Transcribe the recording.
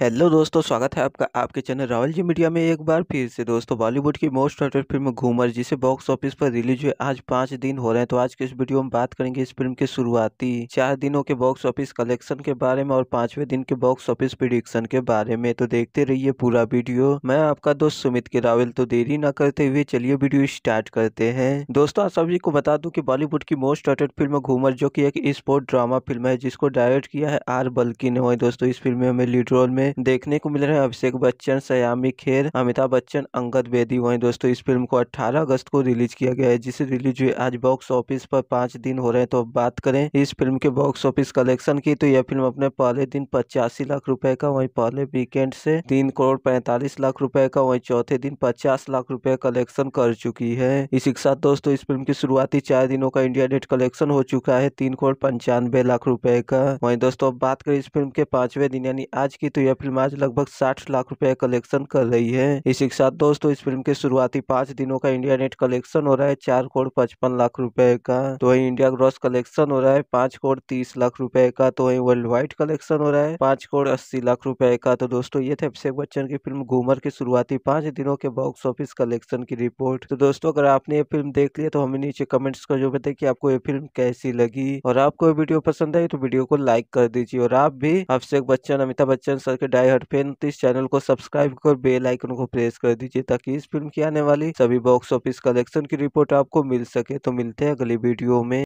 hello दोस्तों स्वागत है आपका आपके चैनल रावल जी मीडिया में एक बार फिर से दोस्तों बॉलीवुड की मोस्ट वॉन्टेड फिल्म घूमर जिसे बॉक्स ऑफिस पर रिलीज हुए आज पाँच दिन हो रहे हैं तो आज के इस वीडियो में बात करेंगे इस फिल्म के शुरुआती चार दिनों के बॉक्स ऑफिस कलेक्शन के बारे में और पांचवें दिन के बॉक्स ऑफिस प्रिडिक्शन के बारे में तो देखते रहिए पूरा वीडियो मैं आपका दोस्त सुमित के रावल तो देरी न करते हुए चलिए वीडियो स्टार्ट करते हैं दोस्तों आप सभी को बता दूँ की बॉलीवुड की मोस्ट वॉन्टेड फिल्म घूमर जो की एक स्पोर्ट ड्रामा फिल्म है जिसको डायरेक्ट किया है आर बल्कि ने दोस्तों इस फिल्म में लीड रोल में में देखने को मिल रहे हैं अभिषेक बच्चन सयामी खेर अमिताभ बच्चन अंगद बेदी वही दोस्तों इस फिल्म को 18 अगस्त को रिलीज किया गया है जिसे रिलीज हुए आज बॉक्स ऑफिस पर पांच दिन हो रहे हैं तो बात करें इस फिल्म के बॉक्स ऑफिस कलेक्शन की तो यह फिल्म अपने पहले दिन पचासी लाख रुपए का वही पहले वीकेंड से तीन करोड़ पैंतालीस लाख रुपए का वही चौथे दिन पचास लाख रुपए कलेक्शन कर चुकी है इसी के साथ दोस्तों इस फिल्म की शुरुआती चार दिनों का इंडिया डेट कलेक्शन हो चुका है तीन करोड़ पंचानवे लाख रुपए का वही दोस्तों अब बात करें इस फिल्म के पांचवे दिन यानी आज की तो यह फिल्म आज लगभग साठ लाख रुपए कलेक्शन कर रही है इसी के साथ दोस्तों इस फिल्म के शुरुआती पांच दिनों का इंडिया नेट कलेक्शन हो रहा है चार करोड़ पचपन लाख रुपए का तो वही इंडिया ग्रॉस कलेक्शन हो रहा है पांच करोड़ तीस लाख रुपए का तो वही वर्ल्ड वाइड कलेक्शन हो रहा है पांच करोड़ अस्सी लाख रुपए का तो दोस्तों ये थे अभिषेक बच्चन की फिल्म घूमर के शुरुआती पांच दिनों के बॉक्स ऑफिस कलेक्शन की रिपोर्ट तो दोस्तों अगर आपने ये फिल्म देख लिया तो हमें नीचे कमेंट्स का जो बताए की आपको ये फिल्म कैसी लगी और आपको वीडियो पसंद आई तो वीडियो को लाइक कर दीजिए और आप भी अभिषेक बच्चन अमिताभ बच्चन सर के के डाई हट फैन इस चैनल को सब्सक्राइब कर बेल आइकन को प्रेस कर दीजिए ताकि इस फिल्म की आने वाली सभी बॉक्स ऑफिस कलेक्शन की रिपोर्ट आपको मिल सके तो मिलते हैं अगली वीडियो में